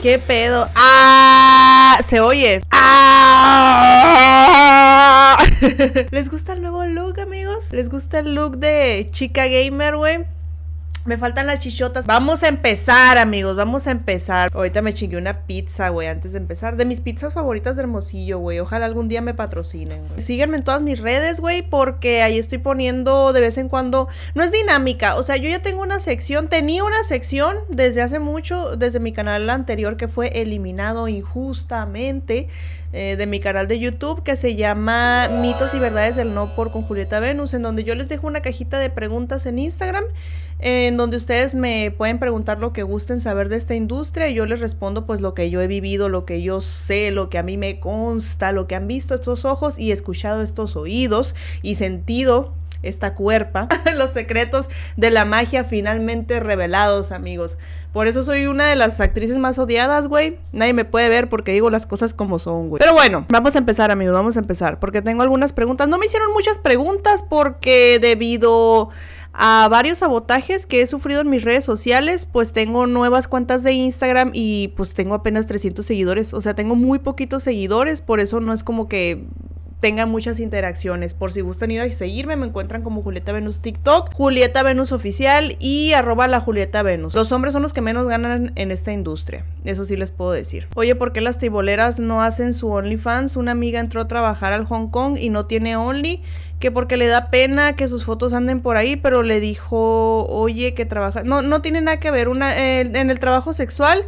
¿Qué pedo? Ah, se oye. Ah. ¿Les gusta el nuevo look, amigos? ¿Les gusta el look de chica gamer, güey? Me faltan las chichotas. Vamos a empezar, amigos. Vamos a empezar. Ahorita me chingué una pizza, güey, antes de empezar. De mis pizzas favoritas de Hermosillo, güey. Ojalá algún día me patrocinen, güey. Síganme en todas mis redes, güey, porque ahí estoy poniendo de vez en cuando. No es dinámica. O sea, yo ya tengo una sección. Tenía una sección desde hace mucho, desde mi canal anterior, que fue eliminado injustamente. Eh, de mi canal de YouTube que se llama Mitos y Verdades del No por con Julieta Venus, en donde yo les dejo una cajita de preguntas en Instagram, en donde ustedes me pueden preguntar lo que gusten saber de esta industria y yo les respondo pues lo que yo he vivido, lo que yo sé, lo que a mí me consta, lo que han visto estos ojos y escuchado estos oídos y sentido esta cuerpa, los secretos de la magia finalmente revelados amigos. Por eso soy una de las actrices más odiadas, güey. Nadie me puede ver porque digo las cosas como son, güey. Pero bueno, vamos a empezar, amigos, vamos a empezar. Porque tengo algunas preguntas. No me hicieron muchas preguntas porque debido a varios sabotajes que he sufrido en mis redes sociales, pues tengo nuevas cuentas de Instagram y pues tengo apenas 300 seguidores, o sea, tengo muy poquitos seguidores, por eso no es como que tengan muchas interacciones. Por si gustan ir a seguirme, me encuentran como Julieta Venus TikTok, Julieta Venus Oficial y arroba la Julieta Venus. Los hombres son los que menos ganan en esta industria, eso sí les puedo decir. Oye, ¿por qué las tiboleras no hacen su OnlyFans? Una amiga entró a trabajar al Hong Kong y no tiene Only, que porque le da pena que sus fotos anden por ahí, pero le dijo, oye, que trabaja... No, no tiene nada que ver una, eh, en el trabajo sexual.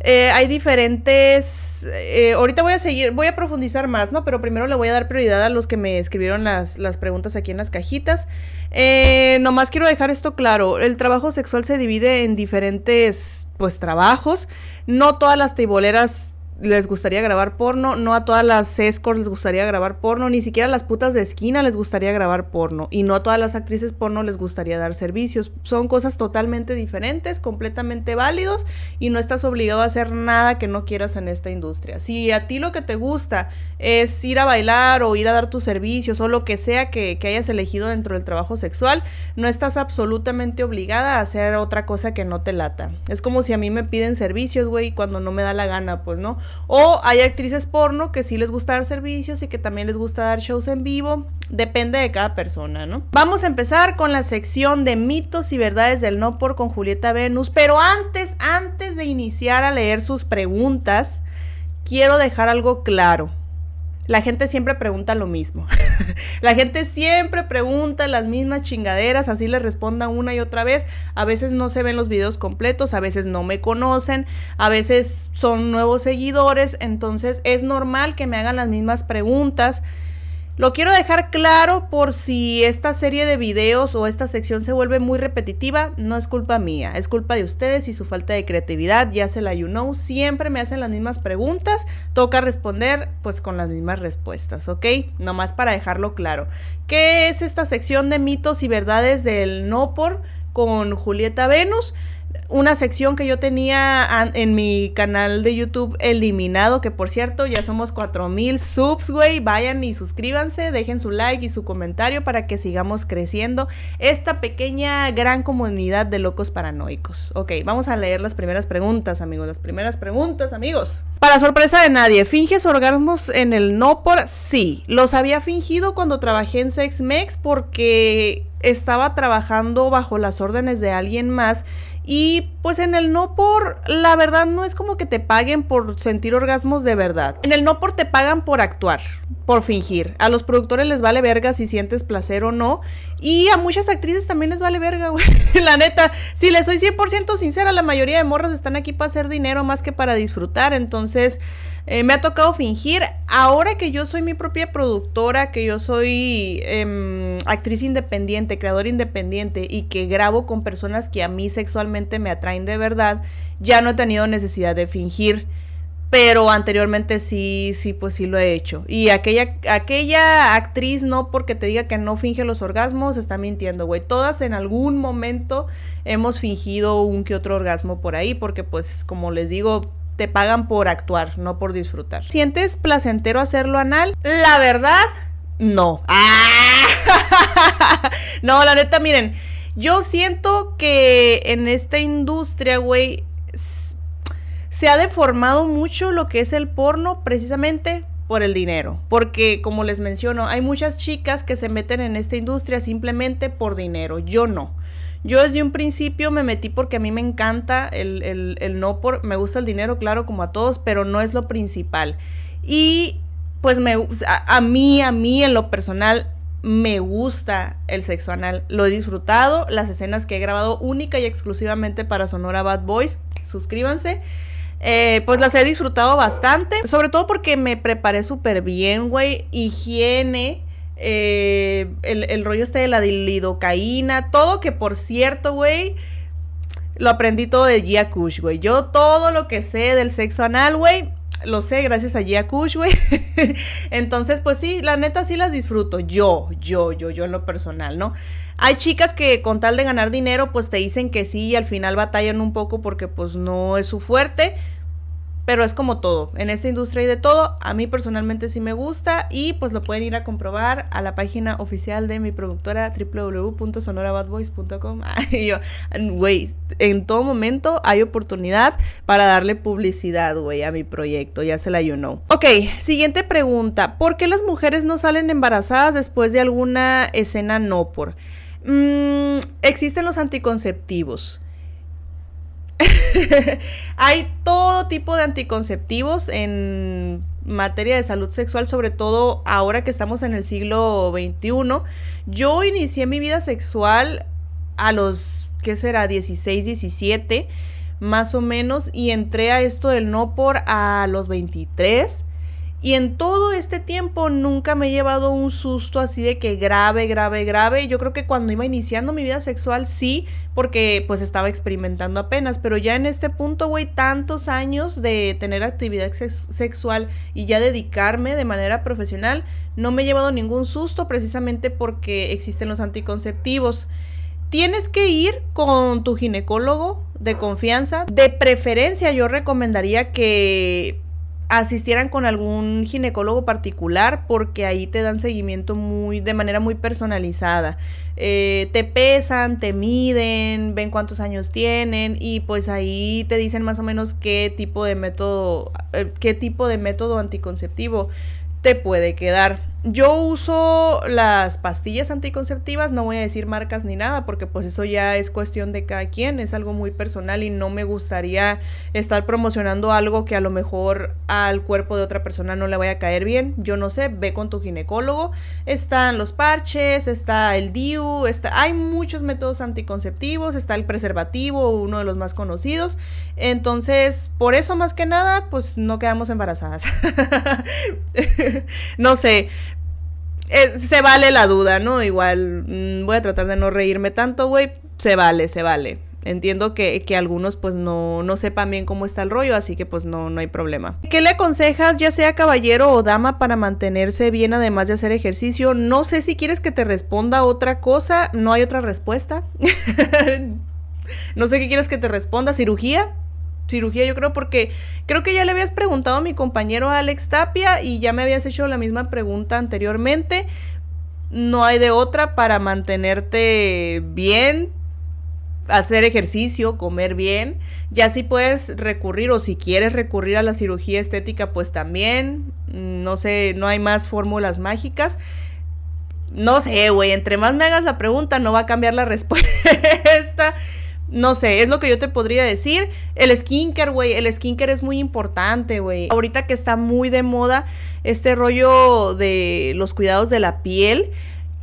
Eh, hay diferentes. Eh, ahorita voy a seguir, voy a profundizar más, ¿no? Pero primero le voy a dar prioridad a los que me escribieron las, preguntas aquí en las cajitas. Eh, nomás quiero dejar esto claro: el trabajo sexual se divide en diferentes, pues, trabajos. No todas las tiboleras les gustaría grabar porno, no a todas las escorts les gustaría grabar porno, ni siquiera a las putas de esquina les gustaría grabar porno, y no a todas las actrices porno les gustaría dar servicios. Son cosas totalmente diferentes, completamente válidos, y no estás obligado a hacer nada que no quieras en esta industria. Si a ti lo que te gusta es ir a bailar o ir a dar tus servicios o lo que sea que, que hayas elegido dentro del trabajo sexual, no estás absolutamente obligada a hacer otra cosa que no te lata. Es como si a mí me piden servicios, güey, cuando no me da la gana, pues no o hay actrices porno que sí les gusta dar servicios y que también les gusta dar shows en vivo. Depende de cada persona, ¿no? Vamos a empezar con la sección de mitos y verdades del no por con Julieta Venus. Pero antes, antes de iniciar a leer sus preguntas, quiero dejar algo claro la gente siempre pregunta lo mismo. la gente siempre pregunta las mismas chingaderas, así les responda una y otra vez. A veces no se ven los videos completos, a veces no me conocen, a veces son nuevos seguidores, entonces es normal que me hagan las mismas preguntas. Lo quiero dejar claro por si esta serie de videos o esta sección se vuelve muy repetitiva, no es culpa mía, es culpa de ustedes y su falta de creatividad, ya se la you know, siempre me hacen las mismas preguntas, toca responder pues con las mismas respuestas, ¿ok? Nomás para dejarlo claro. ¿Qué es esta sección de mitos y verdades del no por con Julieta Venus? una sección que yo tenía en mi canal de YouTube eliminado, que por cierto ya somos 4000 subs, güey. Vayan y suscríbanse, dejen su like y su comentario para que sigamos creciendo esta pequeña gran comunidad de locos paranoicos. Ok, vamos a leer las primeras preguntas, amigos. Las primeras preguntas, amigos. Para sorpresa de nadie, ¿finges orgasmos en el no por? Sí, los había fingido cuando trabajé en Sex Mex porque estaba trabajando bajo las órdenes de alguien más y pues en el no por, la verdad no es como que te paguen por sentir orgasmos de verdad. En el no por te pagan por actuar, por fingir. A los productores les vale verga si sientes placer o no. Y a muchas actrices también les vale verga, güey. la neta, si les soy 100% sincera, la mayoría de morras están aquí para hacer dinero más que para disfrutar. Entonces... Eh, me ha tocado fingir. Ahora que yo soy mi propia productora, que yo soy em, actriz independiente, creadora independiente y que grabo con personas que a mí sexualmente me atraen de verdad, ya no he tenido necesidad de fingir. Pero anteriormente sí, sí, pues sí lo he hecho. Y aquella, aquella actriz, no porque te diga que no finge los orgasmos, está mintiendo, güey. Todas en algún momento hemos fingido un que otro orgasmo por ahí, porque pues como les digo, te pagan por actuar, no por disfrutar. ¿Sientes placentero hacerlo anal? La verdad, no. no, la neta, miren, yo siento que en esta industria, güey, se ha deformado mucho lo que es el porno precisamente por el dinero. Porque, como les menciono, hay muchas chicas que se meten en esta industria simplemente por dinero. Yo no. Yo desde un principio me metí porque a mí me encanta el, no por, me gusta el dinero, claro, como a todos, pero no es lo principal. Y pues me, a, a mí, a mí en lo personal, me gusta el sexo anal. Lo he disfrutado, las escenas que he grabado única y exclusivamente para Sonora Bad Boys, suscríbanse. Eh, pues las he disfrutado bastante, sobre todo porque me preparé súper bien, güey. Higiene, eh, el, rollo este de la lidocaína, todo que por cierto, güey, lo aprendí todo de Gia Kush, güey. Yo todo lo que sé del sexo anal, güey, lo sé gracias a Gia güey. Entonces, pues sí, la neta sí las disfruto. Yo, yo, yo, yo en lo personal, ¿no? Hay chicas que con tal de ganar dinero, pues te dicen que sí y al final batallan un poco porque pues no es su fuerte. Pero es como todo, en esta industria hay de todo, a mí personalmente sí me gusta y pues lo pueden ir a comprobar a la página oficial de mi productora www.sonorabadboys.com. yo, güey, en todo momento hay oportunidad para darle publicidad, güey, a mi proyecto, ya se la you know. Ok, siguiente pregunta, ¿por qué las mujeres no salen embarazadas después de alguna escena no por? Mm, existen los anticonceptivos. Hay todo tipo de anticonceptivos en materia de salud sexual, sobre todo ahora que estamos en el siglo XXI. Yo inicié mi vida sexual a los, ¿qué será? 16, 17, más o menos, y entré a esto del no por a los 23. Y en todo este tiempo nunca me he llevado un susto así de que grave, grave, grave. Yo creo que cuando iba iniciando mi vida sexual sí, porque pues estaba experimentando apenas, pero ya en este punto, güey, tantos años de tener actividad sexual y ya dedicarme de manera profesional, no me he llevado ningún susto precisamente porque existen los anticonceptivos. Tienes que ir con tu ginecólogo de confianza. De preferencia yo recomendaría que asistieran con algún ginecólogo particular porque ahí te dan seguimiento muy de manera muy personalizada. Eh, te pesan, te miden, ven cuántos años tienen y pues ahí te dicen más o menos qué tipo de método, eh, qué tipo de método anticonceptivo te puede quedar. Yo uso las pastillas anticonceptivas, no voy a decir marcas ni nada, porque pues eso ya es cuestión de cada quien, es algo muy personal y no me gustaría estar promocionando algo que a lo mejor al cuerpo de otra persona no le vaya a caer bien. Yo no sé, ve con tu ginecólogo. Están los parches, está el DIU, está... hay muchos métodos anticonceptivos, está el preservativo, uno de los más conocidos. Entonces, por eso más que nada, pues no quedamos embarazadas. no sé se vale la duda, ¿no? Igual mm, voy a tratar de no reírme tanto, güey. Se vale, se vale. Entiendo que, algunos pues no, sepan bien cómo está el rollo, así que pues no, no hay problema. ¿Qué le aconsejas, ya sea caballero o dama, para mantenerse bien además de hacer ejercicio? No sé si quieres que te responda otra cosa, no hay otra respuesta. no sé qué quieres que te responda, cirugía cirugía, yo creo, porque creo que ya le habías preguntado a mi compañero Alex Tapia y ya me habías hecho la misma pregunta anteriormente. No hay de otra para mantenerte bien, hacer ejercicio, comer bien. Ya si puedes recurrir o si quieres recurrir a la cirugía estética, pues también. No sé, no hay más fórmulas mágicas. No sé, güey, entre más me hagas la pregunta, no va a cambiar la respuesta. No sé, es lo que yo te podría decir. El skincare, güey, el skincare es muy importante, güey. Ahorita que está muy de moda este rollo de los cuidados de la piel,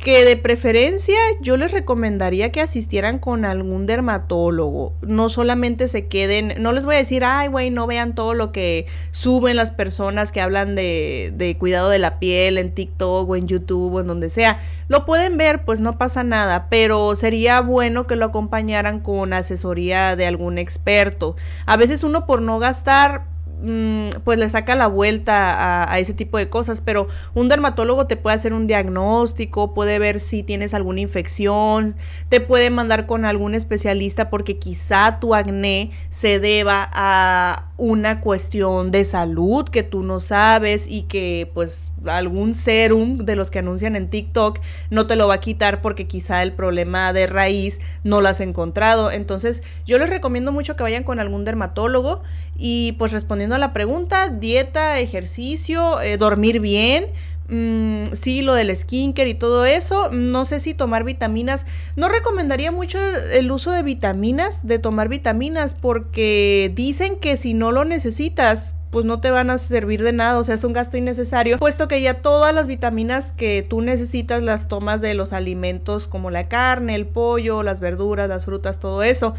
que de preferencia yo les recomendaría que asistieran con algún dermatólogo. No solamente se queden, no les voy a decir, ay, güey, no vean todo lo que suben las personas que hablan de, de, cuidado de la piel en TikTok o en YouTube o en donde sea. Lo pueden ver, pues no pasa nada, pero sería bueno que lo acompañaran con asesoría de algún experto. A veces uno por no gastar Mm, pues le saca la vuelta a, ese tipo de cosas, pero un dermatólogo te puede hacer un diagnóstico, puede ver si tienes alguna infección, te puede mandar con algún especialista porque quizá tu acné se deba a una cuestión de salud que tú no sabes y que pues algún serum de los que anuncian en TikTok no te lo va a quitar porque quizá el problema de raíz no lo has encontrado. Entonces yo les recomiendo mucho que vayan con algún dermatólogo y pues respondiendo a la pregunta, dieta, ejercicio, eh, dormir bien, mm, sí, lo del skinker y todo eso. No sé si tomar vitaminas. No recomendaría mucho el, uso de vitaminas, de tomar vitaminas, porque dicen que si no lo necesitas, pues no te van a servir de nada, o sea, es un gasto innecesario, puesto que ya todas las vitaminas que tú necesitas las tomas de los alimentos como la carne, el pollo, las verduras, las frutas, todo eso.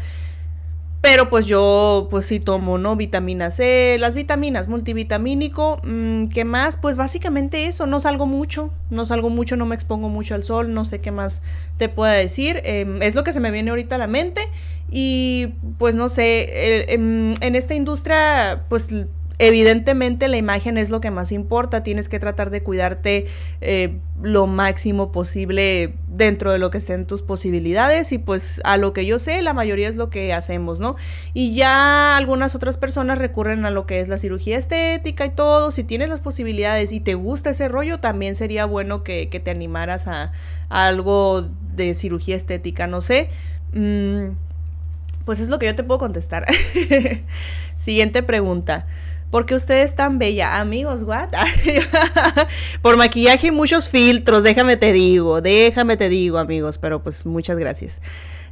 Pero pues yo, pues sí tomo, ¿no? Vitamina C, las vitaminas, multivitamínico, mm, ¿qué más? Pues básicamente eso, no salgo mucho, no salgo mucho, no me expongo mucho al sol, no sé qué más te pueda decir, em, es lo que se me viene ahorita a la mente y pues no sé, em, en esta industria pues Evidentemente la imagen es lo que más importa, tienes que tratar de cuidarte eh, lo máximo posible dentro de lo que estén tus posibilidades y pues a lo que yo sé la mayoría es lo que hacemos, ¿no? Y ya algunas otras personas recurren a lo que es la cirugía estética y todo, si tienes las posibilidades y te gusta ese rollo, también sería bueno que, te animaras a, algo de cirugía estética, no sé. Mm, pues es lo que yo te puedo contestar. Siguiente pregunta porque usted es tan bella. Amigos, what? Por maquillaje y muchos filtros, déjame te digo, déjame te digo, amigos, pero pues muchas gracias.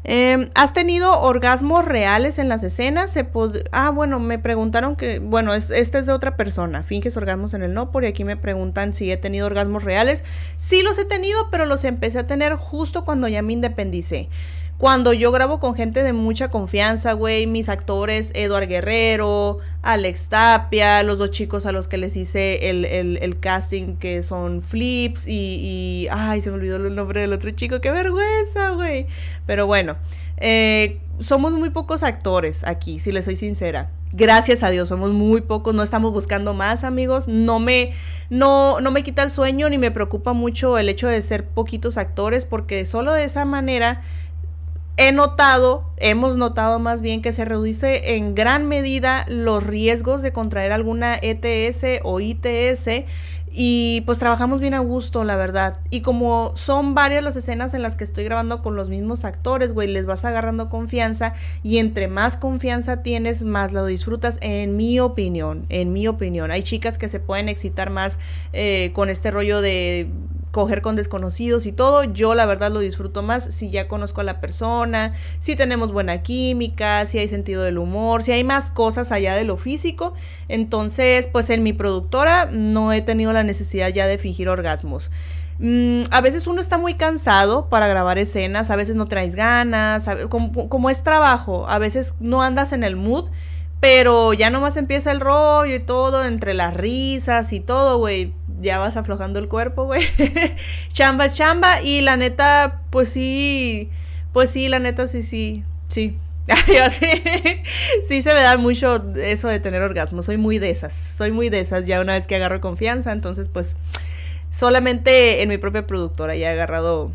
Em, ¿Has tenido orgasmos reales en las escenas? ¿Se ah, bueno, me preguntaron que, bueno, es, esta es de otra persona, finges orgasmos en el no, por y aquí me preguntan si he tenido orgasmos reales. Sí los he tenido, pero los empecé a tener justo cuando ya me independicé. Cuando yo grabo con gente de mucha confianza, güey, mis actores, Eduard Guerrero, Alex Tapia, los dos chicos a los que les hice el, casting que son Flips y, Ay, se me olvidó el nombre del otro chico, qué vergüenza, güey. Pero bueno, eh, somos muy pocos actores aquí, si les soy sincera. Gracias a Dios, somos muy pocos, no estamos buscando más, amigos. No me, no, no me quita el sueño ni me preocupa mucho el hecho de ser poquitos actores, porque solo de esa manera he notado, hemos notado más bien que se reduce en gran medida los riesgos de contraer alguna ETS o ITS y pues trabajamos bien a gusto, la verdad. Y como son varias las escenas en las que estoy grabando con los mismos actores, güey, les vas agarrando confianza y entre más confianza tienes, más lo disfrutas, en mi opinión, en mi opinión. Hay chicas que se pueden excitar más eh, con este rollo de coger con desconocidos y todo, yo la verdad lo disfruto más si ya conozco a la persona, si tenemos buena química, si hay sentido del humor, si hay más cosas allá de lo físico. Entonces, pues en mi productora no he tenido la necesidad ya de fingir orgasmos. Mm, a veces uno está muy cansado para grabar escenas, a veces no traes ganas, como, como es trabajo, a veces no andas en el mood. Pero ya nomás empieza el rollo y todo, entre las risas y todo, güey ya vas aflojando el cuerpo, güey. chamba chamba. Y la neta, pues sí. Pues sí, la neta, sí, sí. Sí. sí, se me da mucho eso de tener orgasmo. Soy muy de esas. Soy muy de esas. Ya una vez que agarro confianza, entonces pues solamente en mi propia productora ya he agarrado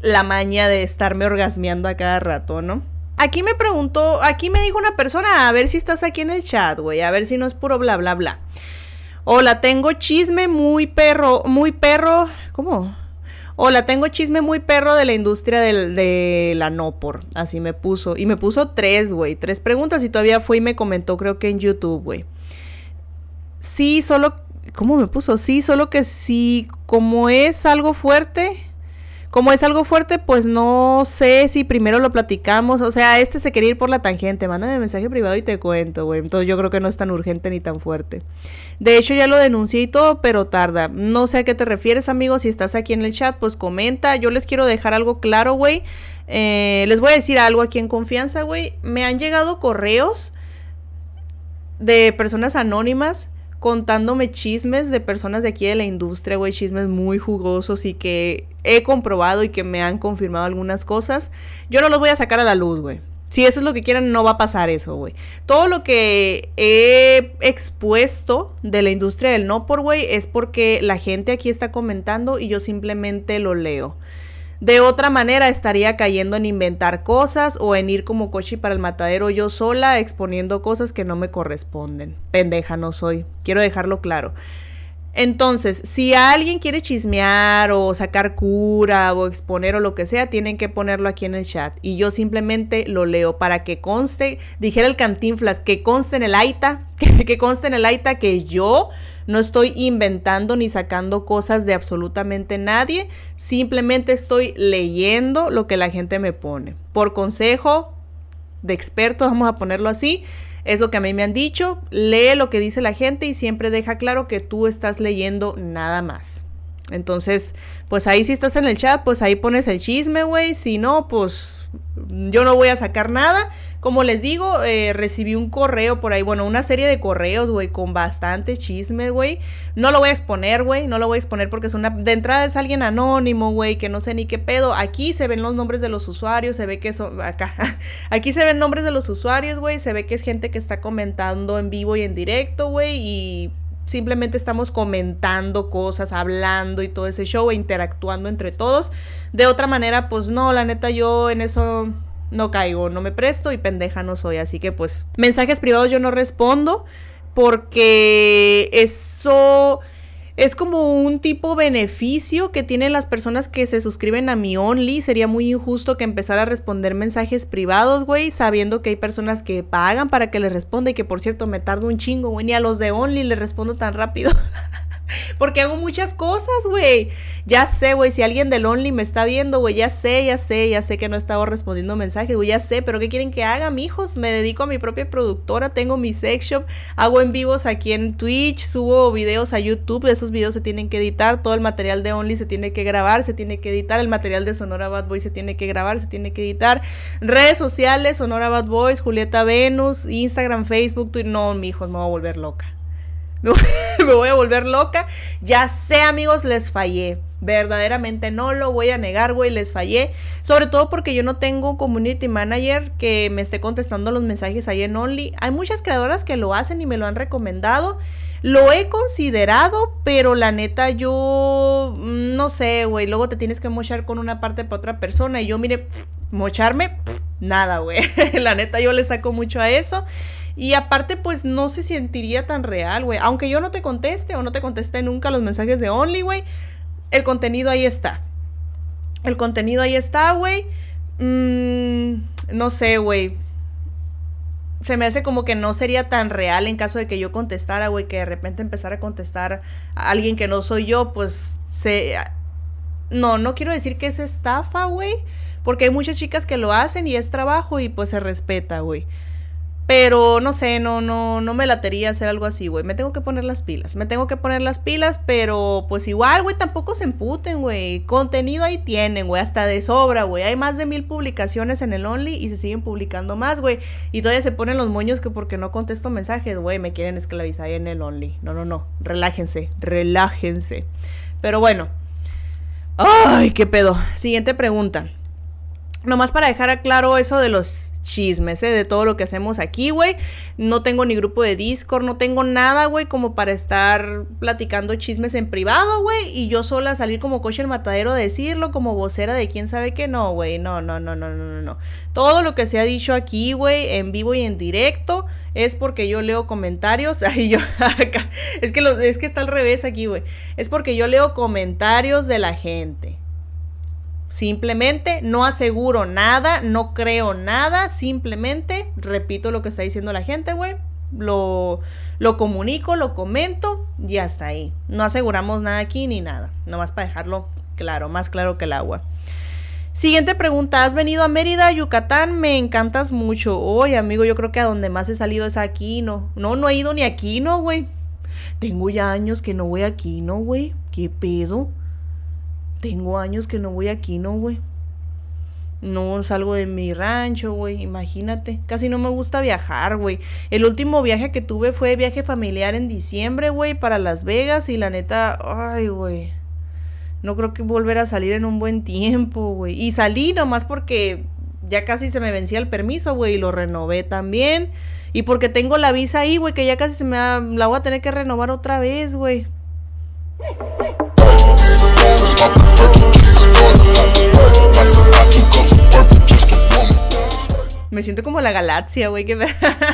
la maña de estarme orgasmeando a cada rato, ¿no? Aquí me preguntó, aquí me dijo una persona, a ver si estás aquí en el chat, güey, a ver si no es puro bla, bla, bla. Hola, tengo chisme muy perro, muy perro, ¿cómo? Hola, tengo chisme muy perro de la industria de la Nopor. Así me puso. Y me puso tres, güey. Tres preguntas y todavía fue y me comentó, creo que en YouTube, güey. Sí, solo. ¿Cómo me puso? Sí, solo que sí, como es algo fuerte, como es algo fuerte, pues no sé si primero lo platicamos. O sea, este se quería ir por la tangente. Mándame mensaje privado y te cuento, güey. Entonces yo creo que no es tan urgente ni tan fuerte. De hecho, ya lo denuncié y todo, pero tarda. No sé a qué te refieres, amigos. Si estás aquí en el chat, pues comenta. Yo les quiero dejar algo claro, güey. Eh, les voy a decir algo aquí en confianza, güey. Me han llegado correos de personas anónimas contándome chismes de personas de aquí de la industria, güey, chismes muy jugosos y que he comprobado y que me han confirmado algunas cosas. Yo no los voy a sacar a la luz, güey. Si eso es lo que quieren, no va a pasar eso, güey. Todo lo que he expuesto de la industria del no por, güey, es porque la gente aquí está comentando y yo simplemente lo leo. De otra manera estaría cayendo en inventar cosas o en ir como coche para el matadero yo sola exponiendo cosas que no me corresponden. Pendeja no soy, quiero dejarlo claro. Entonces, si alguien quiere chismear o sacar cura o exponer o lo que sea, tienen que ponerlo aquí en el chat. Y yo simplemente lo leo para que conste, dijera el cantinflas, que conste en el AITA, que, conste en el AITA que yo no estoy inventando ni sacando cosas de absolutamente nadie. Simplemente estoy leyendo lo que la gente me pone. Por consejo de experto, vamos a ponerlo así es lo que a mí me han dicho, lee lo que dice la gente y siempre deja claro que tú estás leyendo nada más. Entonces, pues ahí si estás en el chat, pues ahí pones el chisme, güey. Si no, pues yo no voy a sacar nada, como les digo, eh, recibí un correo por ahí, bueno, una serie de correos, güey, con bastante chisme, güey. No lo voy a exponer, güey, no lo voy a exponer porque es una... De entrada es alguien anónimo, güey, que no sé ni qué pedo. Aquí se ven los nombres de los usuarios, se ve que son... Acá. Aquí se ven nombres de los usuarios, güey, se ve que es gente que está comentando en vivo y en directo, güey, y simplemente estamos comentando cosas, hablando y todo ese show, e interactuando entre todos. De otra manera, pues no, la neta yo en eso no caigo, no me presto y pendeja no soy. Así que pues mensajes privados yo no respondo porque eso es como un tipo beneficio que tienen las personas que se suscriben a mi Only. Sería muy injusto que empezara a responder mensajes privados, güey, sabiendo que hay personas que pagan para que les responda y que por cierto me tardo un chingo, güey, ni a los de Only les respondo tan rápido. Porque hago muchas cosas, güey. Ya sé, güey, si alguien del Only me está viendo, güey, ya sé, ya sé, ya sé que no estaba respondiendo mensajes, güey, ya sé, pero ¿qué quieren que haga, mijos? Me dedico a mi propia productora, tengo mi sex shop, hago en vivos aquí en Twitch, subo videos a YouTube, esos videos se tienen que editar, todo el material de Only se tiene que grabar, se tiene que editar, el material de Sonora Bad Boy se tiene que grabar, se tiene que editar. Redes sociales, Sonora Bad Boys, Julieta Venus, Instagram, Facebook, Twitter. No, mijos, me voy a volver loca. me voy a volver loca. Ya sé, amigos, les fallé. Verdaderamente no lo voy a negar, güey, les fallé. Sobre todo porque yo no tengo community manager que me esté contestando los mensajes ahí en Only. Hay muchas creadoras que lo hacen y me lo han recomendado. Lo he considerado, pero la neta yo mm, no sé, güey. Luego te tienes que mochar con una parte para otra persona. Y yo, mire, mocharme, nada, güey. la neta yo le saco mucho a eso. Y aparte, pues no se sentiría tan real, güey. Aunque yo no te conteste o no te conteste nunca los mensajes de Only, güey, el contenido ahí está. El contenido ahí está, güey. Mm, no sé, güey. Se me hace como que no sería tan real en caso de que yo contestara, güey, que de repente empezara a contestar a alguien que no soy yo, pues se... No, no quiero decir que es estafa, güey, porque hay muchas chicas que lo hacen y es trabajo y pues se respeta, güey. Pero no sé, no, no, no me latería hacer algo así, güey. Me tengo que poner las pilas. Me tengo que poner las pilas, pero pues igual, güey, tampoco se emputen, güey. Contenido ahí tienen, güey, hasta de sobra, güey. Hay más de mil publicaciones en el Only y se siguen publicando más, güey. Y todavía se ponen los moños que porque no contesto mensajes, güey, me quieren esclavizar en el Only. No, no, no. Relájense, relájense. Pero bueno. Ay, qué pedo. Siguiente pregunta. Nomás para dejar claro eso de los chismes, ¿eh? De todo lo que hacemos aquí, güey. No tengo ni grupo de Discord, no tengo nada, güey, como para estar platicando chismes en privado, güey. Y yo sola salir como coche el matadero a decirlo, como vocera de quién sabe qué. No, güey, no, no, no, no, no, no. Todo lo que se ha dicho aquí, güey, en vivo y en directo, es porque yo leo comentarios. yo Es que, es que está al revés aquí, güey. Es porque yo leo comentarios de la gente. Simplemente no aseguro nada, no creo nada, simplemente repito lo que está diciendo la gente, güey. Lo, lo comunico, lo comento y hasta ahí. No aseguramos nada aquí ni nada, nomás para dejarlo claro, más claro que el agua. Siguiente pregunta, ¿has venido a Mérida, Yucatán? Me encantas mucho. Oye, amigo, yo creo que a donde más he salido es aquí no, No, no he ido ni aquí no, güey. Tengo ya años que no voy aquí no, güey. ¿Qué pedo? tengo años que no voy aquí, ¿no, güey? No salgo de mi rancho, güey, imagínate. Casi no me gusta viajar, güey. El último viaje que tuve fue viaje familiar en diciembre, güey, para Las Vegas y la neta, ay, güey. No creo que volver a salir en un buen tiempo, güey. Y salí nomás porque ya casi se me vencía el permiso, güey, y lo renové también. Y porque tengo la visa ahí, güey, que ya casi se me va, la voy a tener que renovar otra vez, güey. Me siento como la galaxia, güey.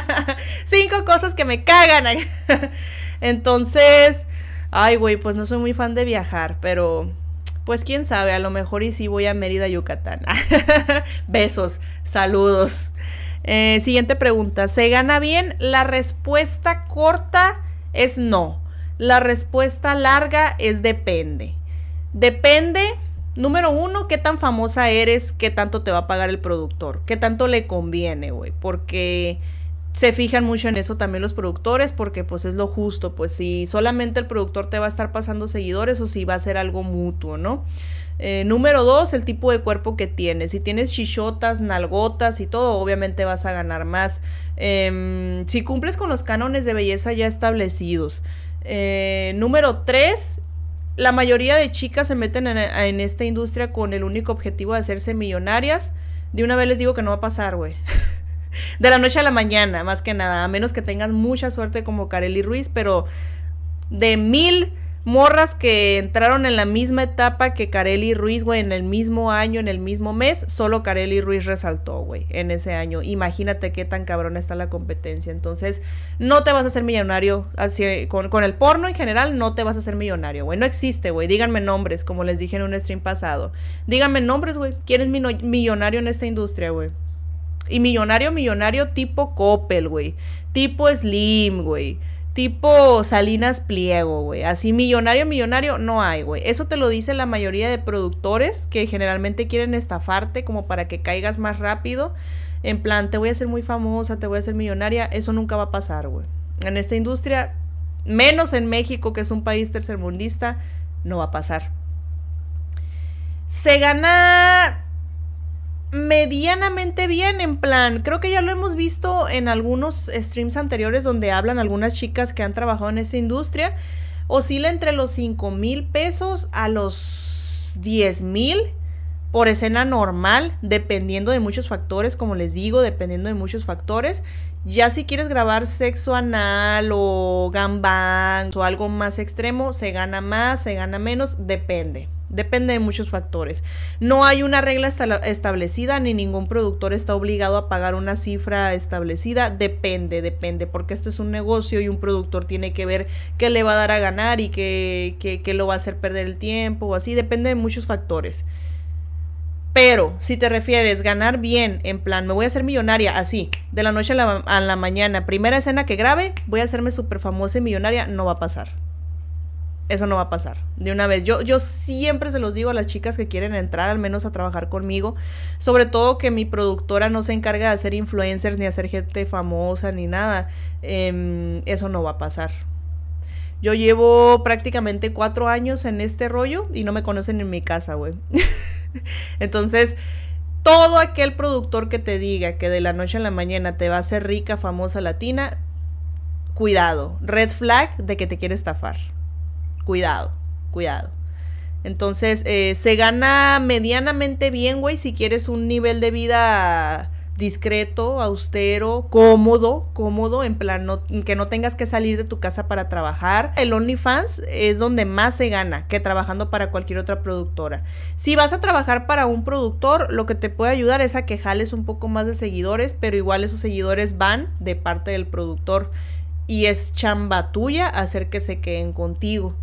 Cinco cosas que me cagan. Entonces, ay, güey, pues no soy muy fan de viajar, pero pues quién sabe, a lo mejor y sí voy a Mérida, Yucatán. Besos, saludos. Eh, siguiente pregunta, ¿se gana bien? La respuesta corta es no. La respuesta larga es depende. Depende, número uno, qué tan famosa eres, qué tanto te va a pagar el productor, qué tanto le conviene, güey, porque se fijan mucho en eso también los productores porque pues es lo justo, pues si solamente el productor te va a estar pasando seguidores o si va a ser algo mutuo, ¿no? Eh, número dos, el tipo de cuerpo que tienes. Si tienes chichotas, nalgotas y todo, obviamente vas a ganar más. Em, si cumples con los cánones de belleza ya establecidos. Eh, número tres, la mayoría de chicas se meten en, esta industria con el único objetivo de hacerse millonarias. De una vez les digo que no va a pasar, güey. de la noche a la mañana, más que nada. A menos que tengas mucha suerte como Kareli Ruiz, pero de mil morras que entraron en la misma etapa que Carelli Ruiz, güey, en el mismo año, en el mismo mes, solo Kareli Ruiz resaltó, güey, en ese año. Imagínate qué tan cabrona está la competencia. Entonces, no te vas a hacer millonario así, con, el porno en general, no te vas a hacer millonario, güey. No existe, güey. Díganme nombres, como les dije en un stream pasado. Díganme nombres, güey. ¿Quién es mi millonario en esta industria, güey? Y millonario, millonario tipo Coppel, güey. Tipo Slim, güey tipo Salinas Pliego, güey. Así millonario, millonario, no hay, güey. Eso te lo dice la mayoría de productores que generalmente quieren estafarte como para que caigas más rápido. En plan, te voy a ser muy famosa, te voy a ser millonaria. Eso nunca va a pasar, güey. En esta industria, menos en México, que es un país tercermundista, no va a pasar. Se gana medianamente bien, en plan, creo que ya lo hemos visto en algunos streams anteriores donde hablan algunas chicas que han trabajado en esta industria, oscila entre los 5 mil pesos a los 10 mil por escena normal, dependiendo de muchos factores, como les digo, dependiendo de muchos factores. Ya si quieres grabar sexo anal o gambangs, o algo más extremo, se gana más, se gana menos, depende. Depende de muchos factores. No hay una regla establecida ni ningún productor está obligado a pagar una cifra establecida. Depende, depende, porque esto es un negocio y un productor tiene que ver qué le va a dar a ganar y qué, lo va a hacer perder el tiempo o así. Depende de muchos factores. Pero si te refieres ganar bien, en plan, me voy a hacer millonaria, así, de la noche a la, a la mañana, primera escena que grabe, voy a hacerme súper famosa y millonaria, no va a pasar eso no va a pasar. De una vez, yo, yo siempre se los digo a las chicas que quieren entrar al menos a trabajar conmigo, sobre todo que mi productora no se encarga de hacer influencers ni hacer gente famosa ni nada. Em, eso no va a pasar. Yo llevo prácticamente cuatro años en este rollo y no me conocen en mi casa, güey. Entonces, todo aquel productor que te diga que de la noche a la mañana te va a hacer rica, famosa, latina, cuidado, red flag de que te quiere estafar cuidado, cuidado. Entonces, eh, se gana medianamente bien, güey, si quieres un nivel de vida discreto, austero, cómodo, cómodo, en plan que no tengas que salir de tu casa para trabajar. El OnlyFans es donde más se gana que trabajando para cualquier otra productora. Si vas a trabajar para un productor, lo que te puede ayudar es a que jales un poco más de seguidores, pero igual esos seguidores van de parte del productor y es chamba tuya hacer que se queden contigo.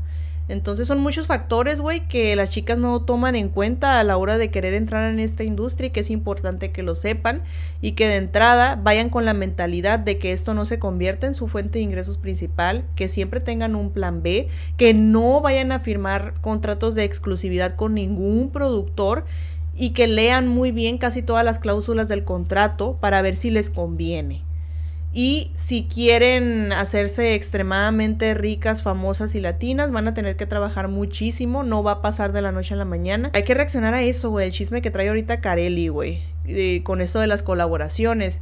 Entonces son muchos factores, güey, que las chicas no toman en cuenta a la hora de querer entrar en esta industria y que es importante que lo sepan y que de entrada vayan con la mentalidad de que esto no se convierta en su fuente de ingresos principal, que siempre tengan un plan B, que no vayan a firmar contratos de exclusividad con ningún productor y que lean muy bien casi todas las cláusulas del contrato para ver si les conviene. Y si quieren hacerse extremadamente ricas, famosas y latinas, van a tener que trabajar muchísimo. No va a pasar de la noche a la mañana. Hay que reaccionar a eso, güey. El chisme que trae ahorita Carelli, güey. con eso de las colaboraciones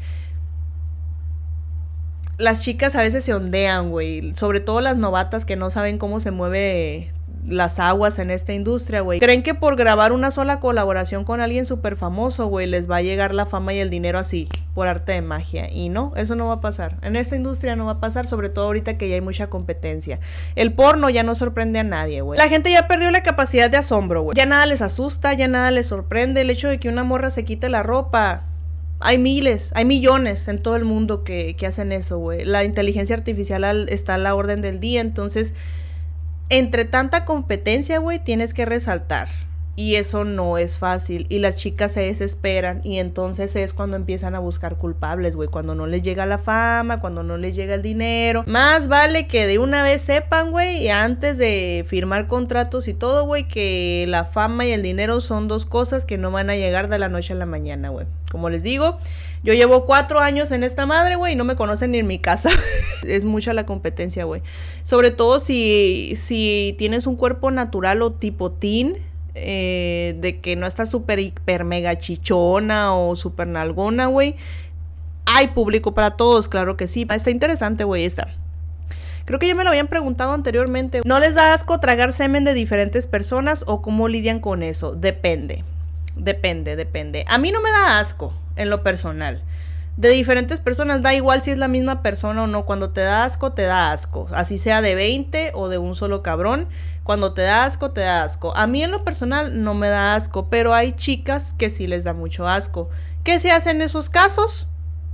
las chicas a veces se ondean, güey. Sobre todo las novatas que no saben cómo se mueve las aguas en esta industria, güey. ¿Creen que por grabar una sola colaboración con alguien súper famoso, güey, les va a llegar la fama y el dinero así, por arte de magia? Y no, eso no va a pasar. En esta industria no va a pasar, sobre todo ahorita que ya hay mucha competencia. El porno ya no sorprende a nadie, güey. La gente ya perdió la capacidad de asombro, güey. Ya nada les asusta, ya nada les sorprende. El hecho de que una morra se quite la ropa, hay miles, hay millones en todo el mundo que, hacen eso, güey. La inteligencia artificial está a la orden del día, entonces entre tanta competencia, güey, tienes que resaltar. Y eso no es fácil. Y las chicas se desesperan. Y entonces es cuando empiezan a buscar culpables, güey. Cuando no les llega la fama, cuando no les llega el dinero. Más vale que de una vez sepan, güey. Y antes de firmar contratos y todo, güey. Que la fama y el dinero son dos cosas que no van a llegar de la noche a la mañana, güey. Como les digo, yo llevo cuatro años en esta madre, güey, y no me conocen ni en mi casa. es mucha la competencia, güey. Sobre todo si, tienes un cuerpo natural o tipo teen, eh, de que no estás súper, hiper, mega chichona o súper nalgona, güey. Hay público para todos, claro que sí. Está interesante, güey, está. Creo que ya me lo habían preguntado anteriormente. ¿No les da asco tragar semen de diferentes personas o cómo lidian con eso? Depende. Depende, depende. A mí no me da asco en lo personal de diferentes personas, da igual si es la misma persona o no, cuando te da asco, te da asco, así sea de 20 o de un solo cabrón, cuando te da asco, te da asco. A mí en lo personal no me da asco, pero hay chicas que sí les da mucho asco. ¿Qué se hace en esos casos?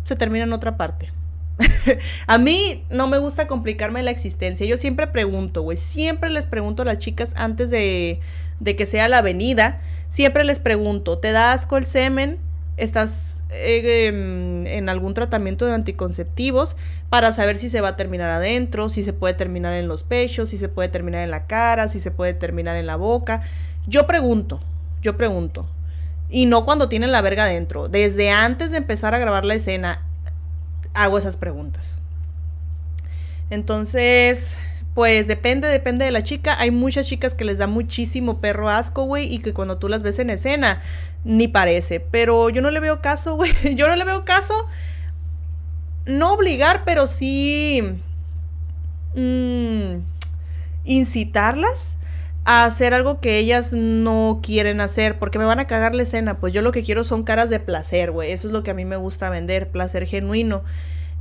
Se termina en otra parte. a mí no me gusta complicarme la existencia, yo siempre pregunto, güey, siempre les pregunto a las chicas antes de, de que sea la venida, siempre les pregunto, ¿te da asco el semen? estás eh, em, en algún tratamiento de anticonceptivos para saber si se va a terminar adentro, si se puede terminar en los pechos, si se puede terminar en la cara, si se puede terminar en la boca. Yo pregunto, yo pregunto. Y no cuando tienen la verga adentro. Desde antes de empezar a grabar la escena, hago esas preguntas. Entonces, pues depende, depende de la chica. Hay muchas chicas que les da muchísimo perro asco, güey, y que cuando tú las ves en escena, ni parece. Pero yo no le veo caso, güey. Yo no le veo caso. No obligar, pero sí... Mm, incitarlas a hacer algo que ellas no quieren hacer, porque me van a cagar la escena. Pues yo lo que quiero son caras de placer, güey. Eso es lo que a mí me gusta vender, placer genuino.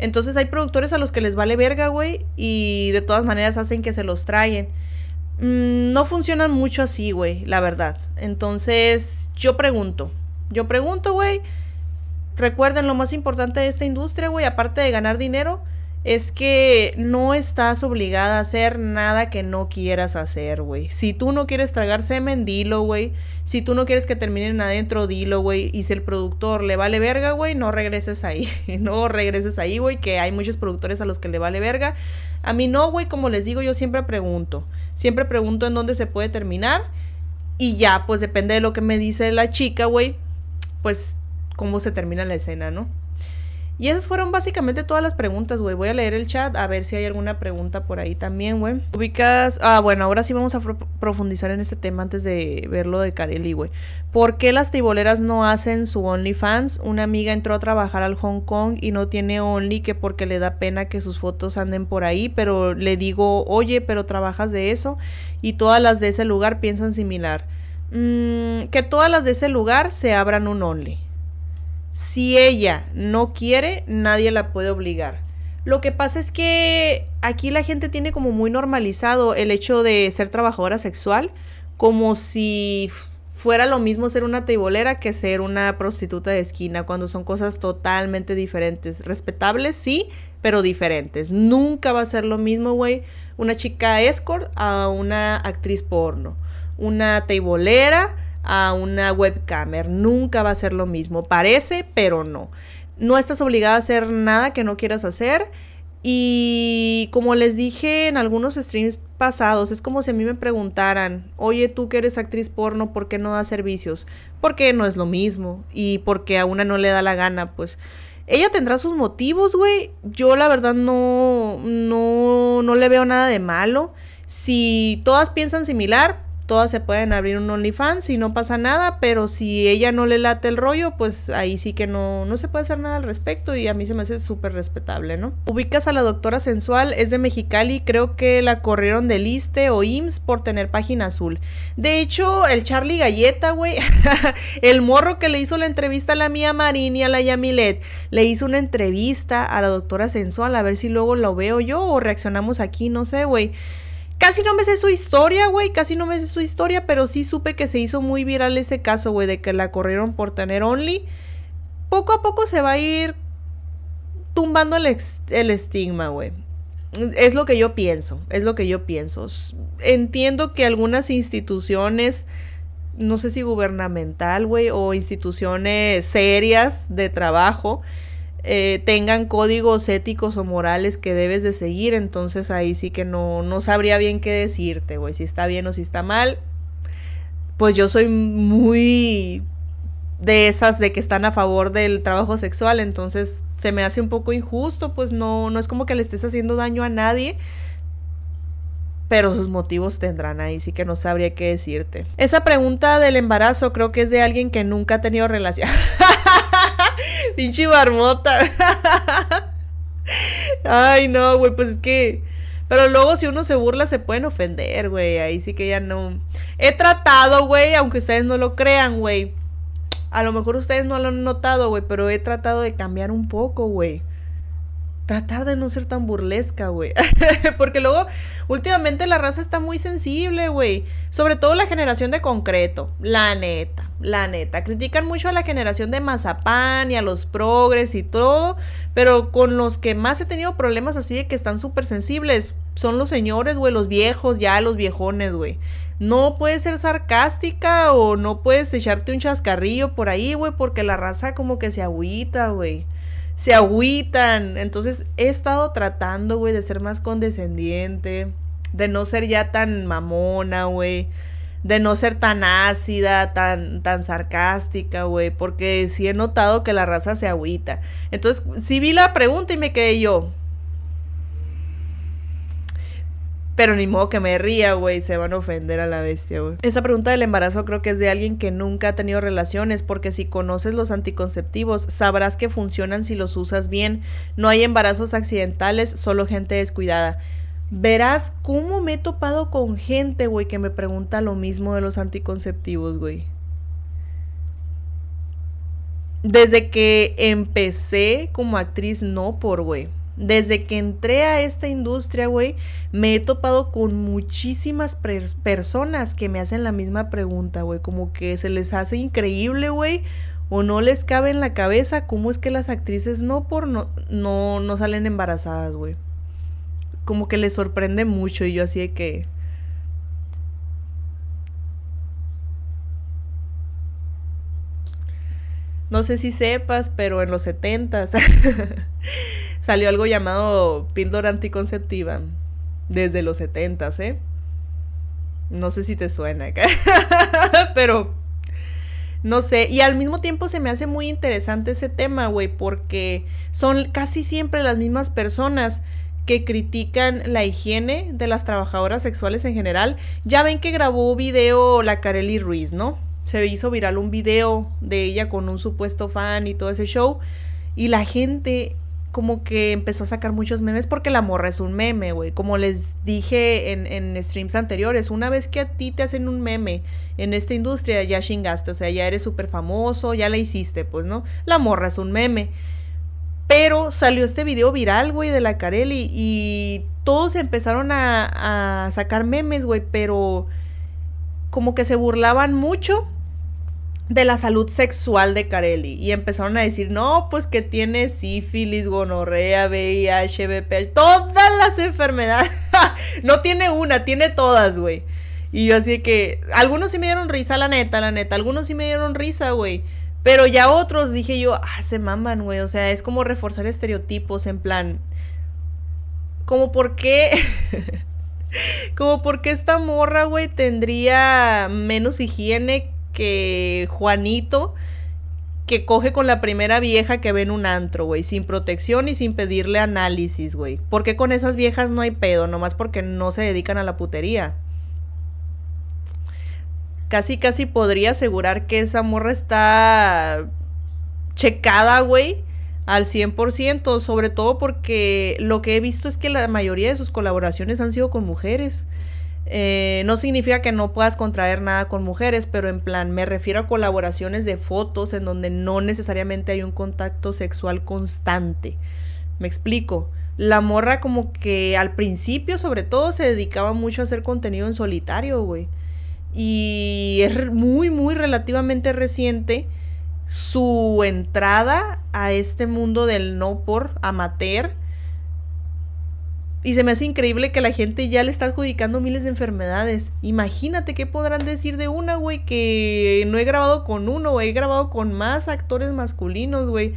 Entonces hay productores a los que les vale verga, güey, y de todas maneras hacen que se los traen. Mm, no funcionan mucho así, güey, la verdad. Entonces yo pregunto, yo pregunto, güey, recuerden lo más importante de esta industria, güey, aparte de ganar dinero, es que no estás obligada a hacer nada que no quieras hacer, güey. Si tú no quieres tragar semen, dilo, güey. Si tú no quieres que terminen adentro, dilo, güey. Y si el productor le vale verga, güey, no regreses ahí. no regreses ahí, güey, que hay muchos productores a los que le vale verga. A mí no, güey, como les digo, yo siempre pregunto. Siempre pregunto en dónde se puede terminar. Y ya, pues depende de lo que me dice la chica, güey, pues cómo se termina la escena, ¿no? Y esas fueron básicamente todas las preguntas, güey. Voy a leer el chat a ver si hay alguna pregunta por ahí también, güey. Ubicas. Ah, bueno, ahora sí vamos a profundizar en este tema antes de verlo de Kareli, güey. ¿Por qué las tiboleras no hacen su OnlyFans? Una amiga entró a trabajar al Hong Kong y no tiene Only que porque le da pena que sus fotos anden por ahí, pero le digo, oye, pero trabajas de eso. Y todas las de ese lugar piensan similar. Mm, que todas las de ese lugar se abran un Only. Si ella no quiere, nadie la puede obligar. Lo que pasa es que aquí la gente tiene como muy normalizado el hecho de ser trabajadora sexual, como si fuera lo mismo ser una teibolera que ser una prostituta de esquina, cuando son cosas totalmente diferentes. Respetables, sí, pero diferentes. Nunca va a ser lo mismo, güey, una chica escort a una actriz porno. Una teibolera a una webcamer. Nunca va a ser lo mismo. Parece, pero no. No estás obligada a hacer nada que no quieras hacer. Y como les dije en algunos streams pasados, es como si a mí me preguntaran, oye, tú que eres actriz porno, ¿por qué no das servicios? Porque no es lo mismo y porque a una no le da la gana, pues ella tendrá sus motivos, güey. Yo la verdad no, no, no le veo nada de malo. Si todas piensan similar, todas se pueden abrir un OnlyFans y no pasa nada, pero si ella no le late el rollo, pues ahí sí que no, no se puede hacer nada al respecto y a mí se me hace súper respetable, ¿no? Ubicas a la doctora sensual, es de Mexicali, creo que la corrieron de ISTE o IMSS por tener página azul. De hecho, el Charlie Galleta, güey, el morro que le hizo la entrevista a la mía Marín y a la Yamilet, le hizo una entrevista a la doctora sensual, a ver si luego lo veo yo o reaccionamos aquí, no sé, güey. Casi no me sé su historia, güey, casi no me sé su historia, pero sí supe que se hizo muy viral ese caso, güey, de que la corrieron por tener Only. Poco a poco se va a ir tumbando el, estigma, güey. Es lo que yo pienso, es lo que yo pienso. Entiendo que algunas instituciones, no sé si gubernamental, güey, o instituciones serias de trabajo, eh, tengan códigos éticos o morales que debes de seguir, entonces ahí sí que no, no sabría bien qué decirte, güey, si está bien o si está mal. Pues yo soy muy de esas de que están a favor del trabajo sexual, entonces se me hace un poco injusto, pues no, no es como que le estés haciendo daño a nadie, pero sus motivos tendrán ahí, sí que no sabría qué decirte. Esa pregunta del embarazo creo que es de alguien que nunca ha tenido relación. Pinche marmota. Ay, no, güey, pues es que. Pero luego si uno se burla se pueden ofender, güey. Ahí sí que ya no. He tratado, güey, aunque ustedes no lo crean, güey. A lo mejor ustedes no lo han notado, güey, pero he tratado de cambiar un poco, güey tratar de no ser tan burlesca, güey. Porque luego, últimamente la raza está muy sensible, güey. Sobre todo la generación de concreto, la neta, la neta. Critican mucho a la generación de Mazapán y a los progres y todo, pero con los que más he tenido problemas así de que están súper sensibles son los señores, güey, los viejos, ya los viejones, güey. No puedes ser sarcástica o no puedes echarte un chascarrillo por ahí, güey, porque la raza como que se agüita, güey se agüitan. Entonces he estado tratando, güey, de ser más condescendiente, de no ser ya tan mamona, güey, de no ser tan ácida, tan, tan sarcástica, güey, porque sí he notado que la raza se agüita. Entonces sí vi la pregunta y me quedé yo, Pero ni modo que me ría, güey, se van a ofender a la bestia, güey. Esa pregunta del embarazo creo que es de alguien que nunca ha tenido relaciones, porque si conoces los anticonceptivos, sabrás que funcionan si los usas bien. No hay embarazos accidentales, solo gente descuidada. Verás cómo me he topado con gente, güey, que me pregunta lo mismo de los anticonceptivos, güey. Desde que empecé como actriz, no por, güey desde que entré a esta industria, güey, me he topado con muchísimas personas que me hacen la misma pregunta, güey. Como que se les hace increíble, güey. O no les cabe en la cabeza cómo es que las actrices no por no, no, no salen embarazadas, güey. Como que les sorprende mucho y yo así de que. No sé si sepas, pero en los setentas salió algo llamado píldora anticonceptiva desde los 70, ¿eh? No sé si te suena, pero no sé. Y al mismo tiempo se me hace muy interesante ese tema, güey, porque son casi siempre las mismas personas que critican la higiene de las trabajadoras sexuales en general. Ya ven que grabó video la Carely Ruiz, ¿no? Se hizo viral un video de ella con un supuesto fan y todo ese show. Y la gente como que empezó a sacar muchos memes porque la morra es un meme, güey. Como les dije en, en, streams anteriores, una vez que a ti te hacen un meme en esta industria, ya chingaste, o sea, ya eres súper famoso, ya la hiciste, pues, ¿no? La morra es un meme. Pero salió este video viral, güey, de la Carelli y todos empezaron a, a sacar memes, güey, pero como que se burlaban mucho de la salud sexual de Carelli y empezaron a decir, no, pues que tiene sífilis, gonorrea, VIH, VPH, todas las enfermedades. no tiene una, tiene todas, güey. Y yo así que, algunos sí me dieron risa, la neta, la neta, algunos sí me dieron risa, güey. Pero ya otros dije yo, ah, se maman, güey. O sea, es como reforzar estereotipos en plan, como por qué... como por qué esta morra, güey, tendría menos higiene que Juanito que coge con la primera vieja que ve en un antro, güey, sin protección y sin pedirle análisis, güey. ¿Por qué con esas viejas no hay pedo? Nomás porque no se dedican a la putería. Casi, casi podría asegurar que esa morra está checada, güey, al 100%, sobre todo porque lo que he visto es que la mayoría de sus colaboraciones han sido con mujeres. Eh, no significa que no puedas contraer nada con mujeres, pero en plan, me refiero a colaboraciones de fotos en donde no necesariamente hay un contacto sexual constante. Me explico. La morra como que al principio sobre todo se dedicaba mucho a hacer contenido en solitario, güey. Y es muy, muy relativamente reciente su entrada a este mundo del no por amateur y se me hace increíble que la gente ya le está adjudicando miles de enfermedades. Imagínate qué podrán decir de una, güey, que no he grabado con uno, he grabado con más actores masculinos, güey.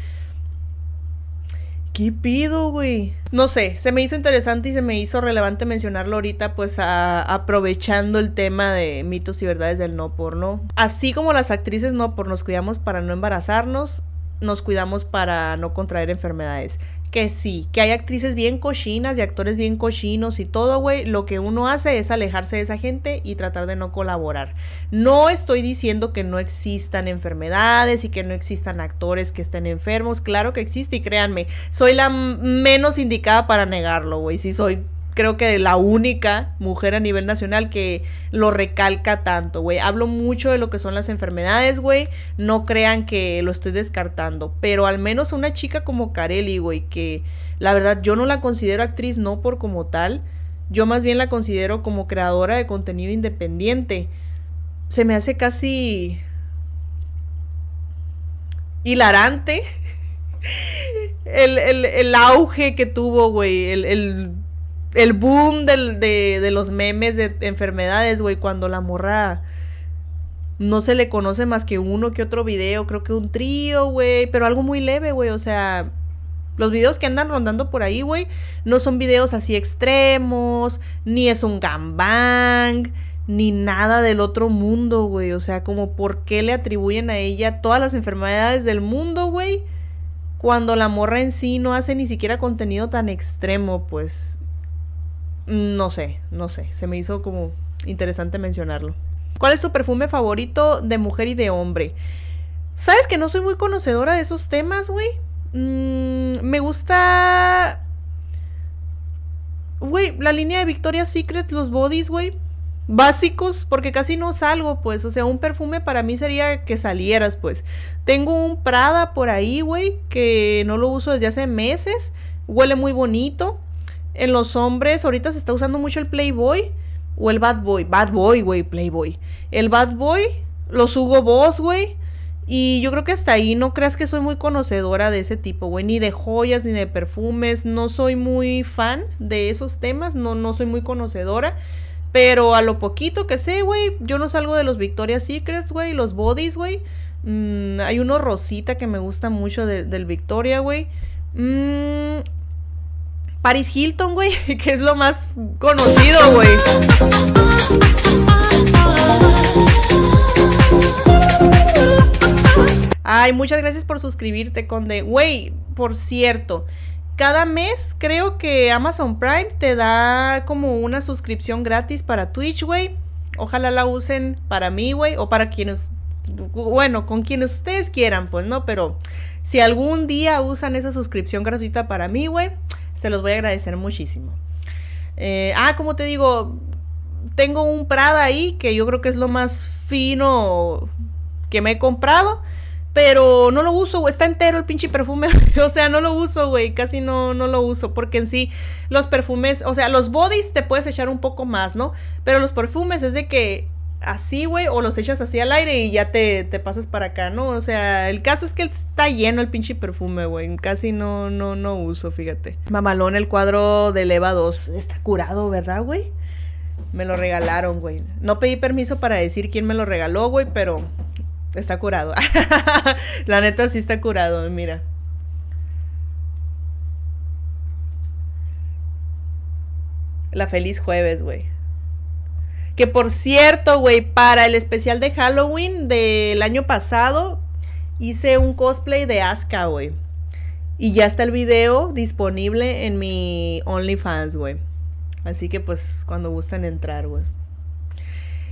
¿Qué pido, güey? No sé, se me hizo interesante y se me hizo relevante mencionarlo ahorita, pues aprovechando el tema de mitos y verdades del no porno. Así como las actrices no por nos cuidamos para no embarazarnos, nos cuidamos para no contraer enfermedades que sí, que hay actrices bien cochinas y actores bien cochinos y todo, güey, lo que uno hace es alejarse de esa gente y tratar de no colaborar. No estoy diciendo que no existan enfermedades y que no existan actores que estén enfermos, claro que existe y créanme, soy la menos indicada para negarlo, güey, sí soy creo que la única mujer a nivel nacional que lo recalca tanto, güey. Hablo mucho de lo que son las enfermedades, güey. No crean que lo estoy descartando, pero al menos una chica como Carelli, güey, que la verdad yo no la considero actriz no por como tal, yo más bien la considero como creadora de contenido independiente. Se me hace casi hilarante el, auge que tuvo, güey, el el boom de, de, los memes de enfermedades, güey, cuando la morra no se le conoce más que uno que otro video, creo que un trío, güey, pero algo muy leve, güey, o sea, los videos que andan rondando por ahí, güey, no son videos así extremos, ni es un gangbang, ni nada del otro mundo, güey, o sea, como por qué le atribuyen a ella todas las enfermedades del mundo, güey cuando la morra en sí no hace ni siquiera contenido tan extremo, pues no sé, no sé. Se me hizo como interesante mencionarlo. ¿Cuál es tu perfume favorito de mujer y de hombre? ¿Sabes que no soy muy conocedora de esos temas, güey? Mm, me gusta... Güey, la línea de Victoria's Secret, los bodies, güey. Básicos, porque casi no salgo, pues. O sea, un perfume para mí sería que salieras, pues. Tengo un Prada por ahí, güey, que no lo uso desde hace meses. Huele muy bonito en los hombres ahorita se está usando mucho el Playboy o el Bad Boy. Bad Boy, güey, Playboy. El Bad Boy, los Hugo Boss, güey. Y yo creo que hasta ahí no creas que soy muy conocedora de ese tipo, güey, ni de joyas, ni de perfumes, no soy muy fan de esos temas, no, no soy muy conocedora, pero a lo poquito que sé, güey, yo no salgo de los Victoria Secrets, güey, los bodies, güey, mm, hay uno rosita que me gusta mucho del Victoria, güey, Mmm... Paris Hilton, güey, que es lo más conocido, güey. Ay, muchas gracias por suscribirte, Conde. Güey, por cierto, cada mes creo que Amazon Prime te da como una suscripción gratis para Twitch, güey. Ojalá la usen para mí, güey, o para quienes, bueno, con quienes ustedes quieran, pues, ¿no? Pero si algún día usan esa suscripción gratuita para mí, güey, se los voy a agradecer muchísimo. Eh, ah, como te digo, tengo un Prada ahí que yo creo que es lo más fino que me he comprado. Pero no lo uso, Está entero el pinche perfume. o sea, no lo uso, güey. Casi no, no lo uso. Porque en sí, los perfumes, o sea, los bodies te puedes echar un poco más, ¿no? Pero los perfumes es de que así, güey, o los echas así al aire y ya te, pasas para acá, ¿no? O sea, el caso es que está lleno el pinche perfume, güey. Casi no, no, no uso, fíjate. Mamalón, el cuadro de Leva 2 está curado, ¿verdad, güey? Me lo regalaron, güey. No pedí permiso para decir quién me lo regaló, güey, pero está curado. La neta sí está curado, mira. La feliz jueves, güey. Que por cierto, güey, para el especial de Halloween del año pasado, hice un cosplay de Asuka, güey. Y ya está el video disponible en mi OnlyFans, güey. Así que pues cuando gustan entrar, güey.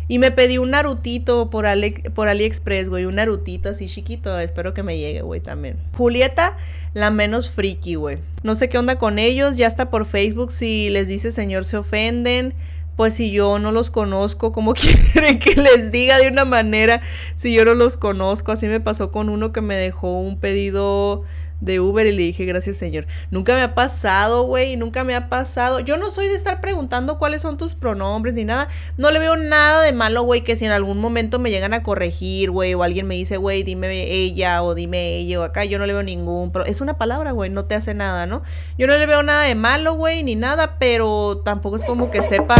Y me pedí un Narutito por, por AliExpress, güey. Un Narutito así chiquito. Espero que me llegue, güey, también. Julieta, la menos friki, güey. No sé qué onda con ellos. Ya está por Facebook. Si les dice señor, se ofenden pues si yo no los conozco, ¿cómo quieren que les diga de una manera si yo no los conozco? Así me pasó con uno que me dejó un pedido de Uber y le dije, gracias señor. Nunca me ha pasado, güey, nunca me ha pasado. Yo no soy de estar preguntando cuáles son tus pronombres ni nada. No le veo nada de malo, güey, que si en algún momento me llegan a corregir, güey, o alguien me dice, güey, dime ella o dime ella o acá, yo no le veo ningún... es una palabra, güey, no te hace nada, ¿no? Yo no le veo nada de malo, güey, ni nada, pero tampoco es como que sepa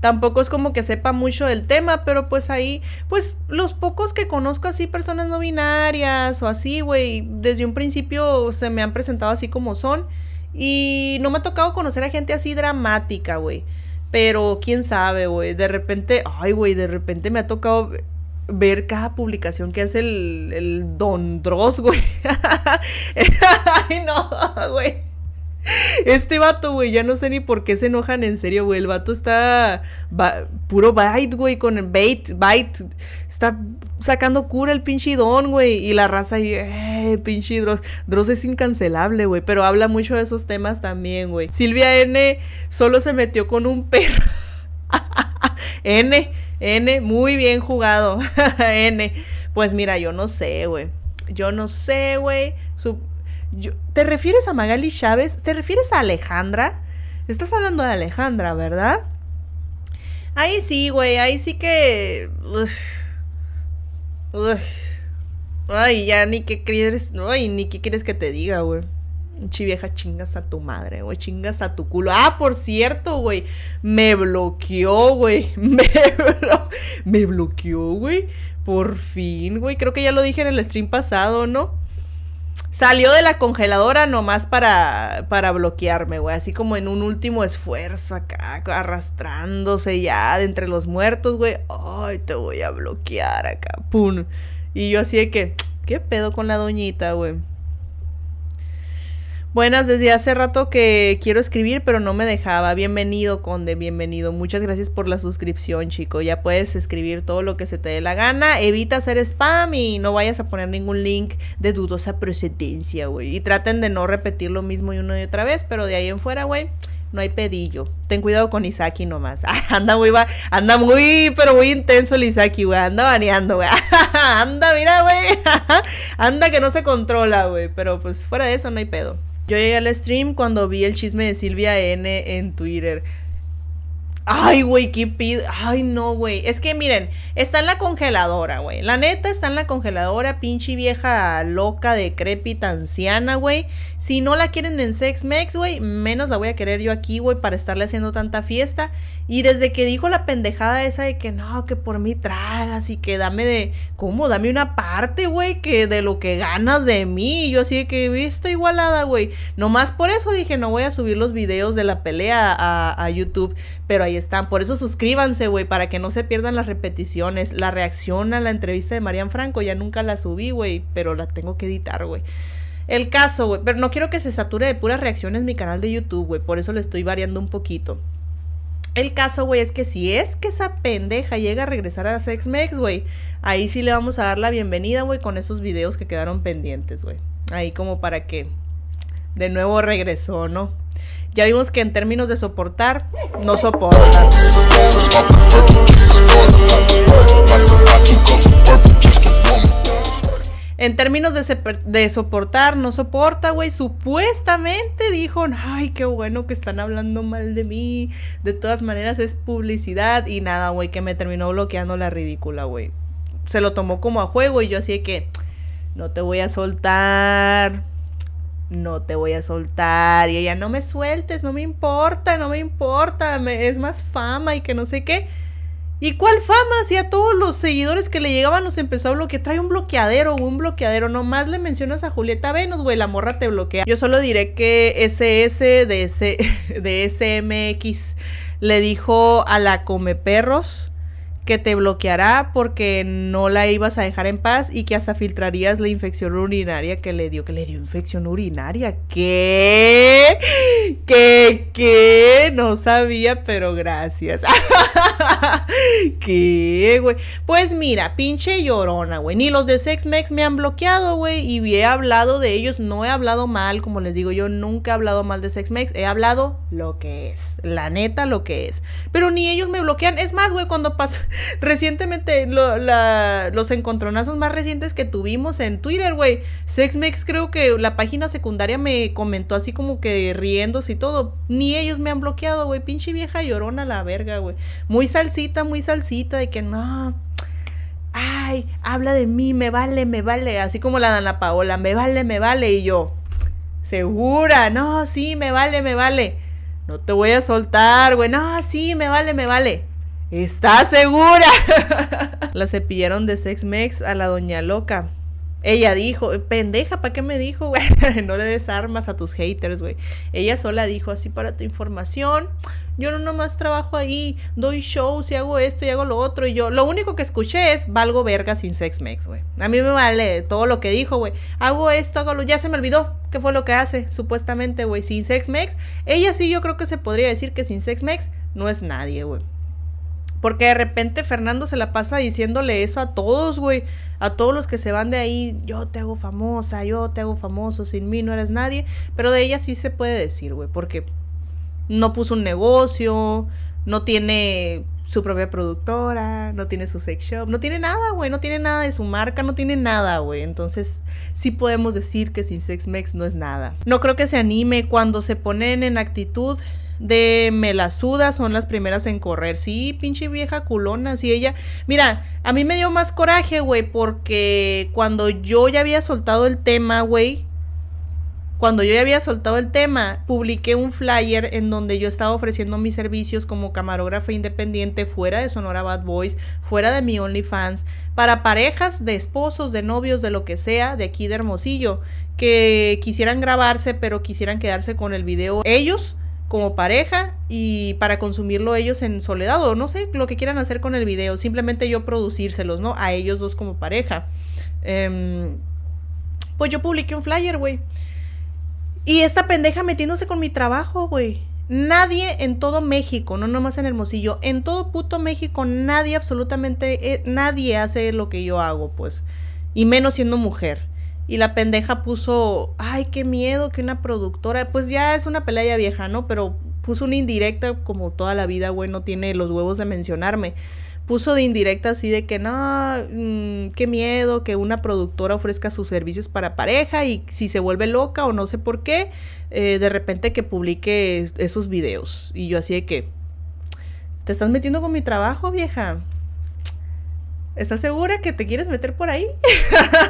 tampoco es como que sepa mucho del tema, pero pues ahí, pues los pocos que conozco así, personas no binarias o así, güey, desde un principio se me han presentado así como son. Y no me ha tocado conocer a gente así dramática, güey. Pero quién sabe, güey. De repente, ay, güey, de repente me ha tocado ver cada publicación que hace el, el Don Dross, güey. ay, no, güey. Este vato, güey, ya no sé ni por qué se enojan en serio, güey. El vato está puro bait, güey, con el bait, bait. Está sacando cura el pinche don, güey. Y la raza, y, eh, pinche Dross. Dross es incancelable, güey. Pero habla mucho de esos temas también, güey. Silvia N solo se metió con un perro. N, N, muy bien jugado. N. Pues mira, yo no sé, güey. Yo no sé, güey. Su ¿Te refieres a Magali Chávez? ¿Te refieres a Alejandra? Estás hablando de Alejandra, ¿verdad? Ahí sí, güey, ahí sí que... Uf. Ay, ya ni qué quieres, ni qué quieres que te diga, güey. Chivieja, chingas a tu madre, güey, chingas a tu culo. Ah, por cierto, güey, me bloqueó, güey, me, me bloqueó, güey. Por fin, güey, creo que ya lo dije en el stream pasado, ¿no? Salió de la congeladora nomás para, para bloquearme, güey. Así como en un último esfuerzo acá, arrastrándose ya de entre los muertos, güey. Ay, te voy a bloquear acá, pum. Y yo así de que, ¿qué pedo con la doñita, güey? Buenas, desde hace rato que quiero escribir, pero no me dejaba. Bienvenido, Conde, bienvenido. Muchas gracias por la suscripción, chico. Ya puedes escribir todo lo que se te dé la gana. Evita hacer spam y no vayas a poner ningún link de dudosa procedencia, güey. Y traten de no repetir lo mismo y una y otra vez, pero de ahí en fuera, güey. No hay pedillo. Ten cuidado con Isaki nomás. anda muy, anda muy, pero muy intenso el Isaki, güey. Anda baneando, güey. anda, mira, güey. anda que no se controla, güey. Pero pues fuera de eso no hay pedo. Yo llegué al stream cuando vi el chisme de Silvia N en Twitter. Ay, güey, qué pido. Ay, no, güey. Es que miren, está en la congeladora, güey. La neta está en la congeladora, pinche vieja loca, decrépita, anciana, güey. Si no la quieren en Sex Mex, güey, menos la voy a querer yo aquí, güey, para estarle haciendo tanta fiesta. Y desde que dijo la pendejada esa de que no, que por mí tragas y que dame de. ¿Cómo? Dame una parte, güey, que de lo que ganas de mí. Y yo así de que está igualada, güey. Nomás por eso dije, no voy a subir los videos de la pelea a YouTube. Pero ahí están. Por eso suscríbanse, güey, para que no se pierdan las repeticiones. La reacción a la entrevista de Marian Franco, ya nunca la subí, güey, pero la tengo que editar, güey. El caso, güey, pero no quiero que se sature de puras reacciones mi canal de YouTube, güey, por eso le estoy variando un poquito. El caso, güey, es que si es que esa pendeja llega a regresar a Sex Mex, güey, ahí sí le vamos a dar la bienvenida, güey, con esos videos que quedaron pendientes, güey. Ahí como para que de nuevo regresó, ¿no? Ya vimos que en términos de soportar, no soporta. En términos de, soportar, no soporta, güey. Supuestamente dijo, ay, qué bueno que están hablando mal de mí. De todas maneras es publicidad. Y nada, güey, que me terminó bloqueando la ridícula, güey. Se lo tomó como a juego y yo así que, no te voy a soltar no te voy a soltar. Y ella, no me sueltes, no me importa, no me importa, es más fama y que no sé qué. ¿Y cuál fama? Si a todos los seguidores que le llegaban los empezó a bloquear. Trae un bloqueadero, un bloqueadero. Nomás le mencionas a Julieta Venus, güey, la morra te bloquea. Yo solo diré que SS de, ese, de SMX le dijo a la Come Perros que te bloqueará porque no la ibas a dejar en paz y que hasta filtrarías la infección urinaria que le dio. ¿Que le dio infección urinaria? ¿Qué? ¿Qué? ¿Qué? No sabía, pero gracias. ¿Qué, güey? Pues mira, pinche llorona, güey. Ni los de Sex Mex me han bloqueado, güey. Y he hablado de ellos. No he hablado mal, como les digo, yo nunca he hablado mal de Sex Mex. He hablado lo que es. La neta, lo que es. Pero ni ellos me bloquean. Es más, güey, cuando pasó. Recientemente, los encontronazos más recientes que tuvimos en Twitter, güey. Sexmex, creo que la página secundaria me comentó así como que riéndose y todo. Ni ellos me han bloqueado, güey. Pinche vieja llorona la verga, güey. Muy salsita, muy salsita, de que no. Ay, habla de mí, me vale, me vale. Así como la Dana Paola, me vale, me vale. Y yo, segura, no, sí, me vale, me vale. No te voy a soltar, güey. No, sí, me vale, me vale Está segura? la cepillaron de Sex Mex a la doña loca. Ella dijo, pendeja, ¿para qué me dijo, güey? no le des armas a tus haters, güey. Ella sola dijo, así para tu información, yo no nomás trabajo ahí, doy shows y hago esto y hago lo otro. Y yo, lo único que escuché es, valgo verga sin sex mex, güey. A mí me vale todo lo que dijo, güey. Hago esto, hago lo, ya se me olvidó qué fue lo que hace, supuestamente, güey, sin sex mex. Ella sí, yo creo que se podría decir que sin sex mex no es nadie, güey. Porque de repente Fernando se la pasa diciéndole eso a todos, güey. A todos los que se van de ahí, yo te hago famosa, yo te hago famoso, sin mí no eres nadie. Pero de ella sí se puede decir, güey, porque no puso un negocio, no tiene su propia productora, no tiene su sex shop, no tiene nada, güey, no tiene nada de su marca, no tiene nada, güey. Entonces, sí podemos decir que sin Sex Mex no es nada. No creo que se anime cuando se ponen en actitud de Melasuda son las primeras en correr. Sí, pinche vieja culona, sí ella. Mira, a mí me dio más coraje, güey, porque cuando yo ya había soltado el tema, güey, cuando yo ya había soltado el tema, publiqué un flyer en donde yo estaba ofreciendo mis servicios como camarógrafa independiente fuera de Sonora Bad Boys, fuera de mi OnlyFans, para parejas de esposos, de novios, de lo que sea, de aquí de Hermosillo, que quisieran grabarse pero quisieran quedarse con el video ellos como pareja y para consumirlo ellos en soledad o no sé lo que quieran hacer con el video, simplemente yo producírselos, ¿no? A ellos dos como pareja. Em, pues yo publiqué un flyer, güey. Y esta pendeja metiéndose con mi trabajo, güey. Nadie en todo México, no nomás en Hermosillo, en todo puto México, nadie, absolutamente eh, nadie hace lo que yo hago, pues. Y menos siendo mujer. Y la pendeja puso, ay, qué miedo que una productora, pues ya es una pelea vieja, ¿no? Pero puso una indirecta, como toda la vida, güey, no tiene los huevos de mencionarme. Puso de indirecta así de que, no, mm, qué miedo que una productora ofrezca sus servicios para pareja y si se vuelve loca o no sé por qué, eh, de repente que publique esos videos. Y yo así de que, te estás metiendo con mi trabajo, vieja. ¿estás segura que te quieres meter por ahí?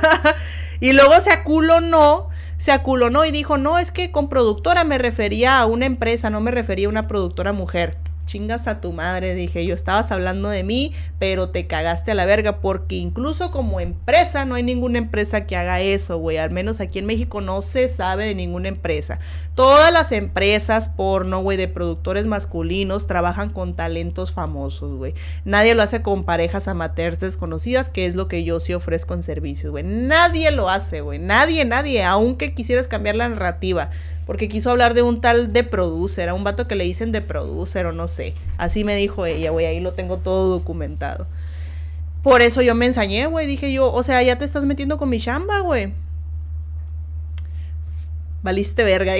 y luego se aculonó... no, se aculonó no y dijo, no, es que con productora me refería a una empresa, no me refería a una productora mujer chingas a tu madre, dije yo, estabas hablando de mí, pero te cagaste a la verga, porque incluso como empresa no hay ninguna empresa que haga eso, güey, al menos aquí en México no se sabe de ninguna empresa. Todas las empresas porno, güey, de productores masculinos trabajan con talentos famosos, güey. Nadie lo hace con parejas amateurs desconocidas, que es lo que yo sí ofrezco en servicios, güey. Nadie lo hace, güey, nadie, nadie, aunque quisieras cambiar la narrativa porque quiso hablar de un tal de producer, a un vato que le dicen de producer o no sé. Así me dijo ella, güey, ahí lo tengo todo documentado. Por eso yo me ensañé, güey, dije yo, o sea, ya te estás metiendo con mi chamba, güey. Valiste verga.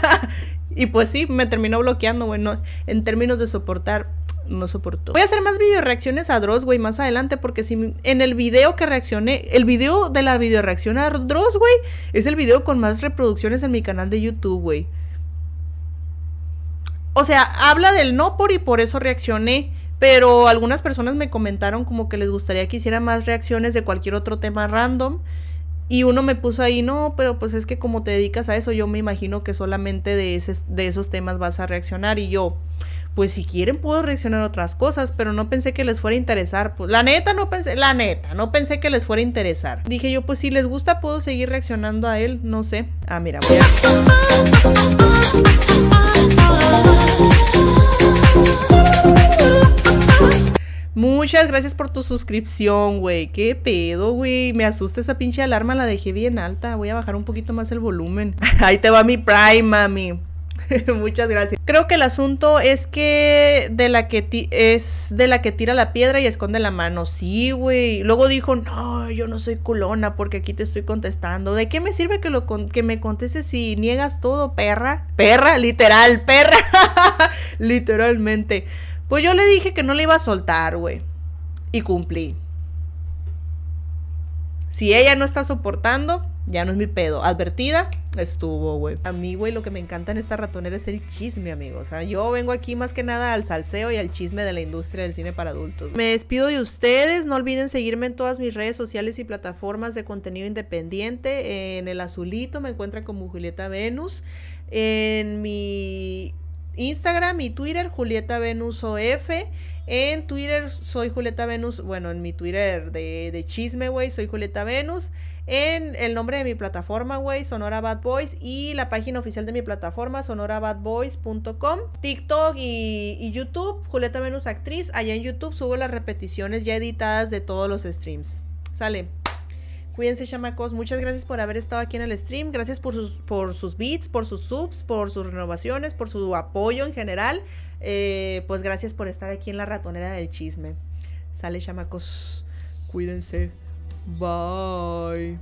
y pues sí, me terminó bloqueando, güey, en términos de soportar no soportó. Voy a hacer más video reacciones a Dross, güey, más adelante, porque si en el video que reaccioné, el video de la video reacción a Dross, güey, es el video con más reproducciones en mi canal de YouTube, güey. O sea, habla del no por y por eso reaccioné. Pero algunas personas me comentaron como que les gustaría que hiciera más reacciones de cualquier otro tema random. Y uno me puso ahí, no, pero pues es que como te dedicas a eso, yo me imagino que solamente de, ese, de esos temas vas a reaccionar. Y yo, pues si quieren puedo reaccionar a otras cosas, pero no pensé que les fuera a interesar. Pues, la neta no pensé, la neta, no pensé que les fuera a interesar. Dije yo, pues si les gusta puedo seguir reaccionando a él, no sé. Ah, mira. Voy Muchas gracias por tu suscripción, güey. ¿Qué pedo, güey? Me asusta esa pinche alarma, la dejé bien alta. Voy a bajar un poquito más el volumen. Ahí te va mi Prime, mami. Muchas gracias. Creo que el asunto es que de la que es de la que tira la piedra y esconde la mano. Sí, güey. Luego dijo, "No, yo no soy culona porque aquí te estoy contestando. ¿De qué me sirve que lo que me contestes si niegas todo, perra?" Perra, literal, perra. Literalmente. Pues yo le dije que no le iba a soltar, güey. Y cumplí. Si ella no está soportando, ya no es mi pedo. Advertida, estuvo, güey. A mí, güey, lo que me encanta en esta ratonera es el chisme, amigos, O sea, yo vengo aquí más que nada al salseo y al chisme de la industria del cine para adultos. Me despido de ustedes. No olviden seguirme en todas mis redes sociales y plataformas de contenido independiente. En el azulito me encuentran como Julieta Venus. En mi Instagram y Twitter, Julieta Venus OF. En Twitter soy Julieta Venus. Bueno, en mi Twitter de, de chisme, güey, soy Julieta Venus en el nombre de mi plataforma, güey, Sonora Bad Boys y la página oficial de mi plataforma, sonorabadboys.com, TikTok y, y, YouTube, Julieta Menus Actriz. Allá en YouTube subo las repeticiones ya editadas de todos los streams. Sale. Cuídense, chamacos. Muchas gracias por haber estado aquí en el stream. Gracias por sus, por sus beats, por sus subs, por sus renovaciones, por su apoyo en general. Eh, pues gracias por estar aquí en la ratonera del chisme. Sale, chamacos. Cuídense. Bye.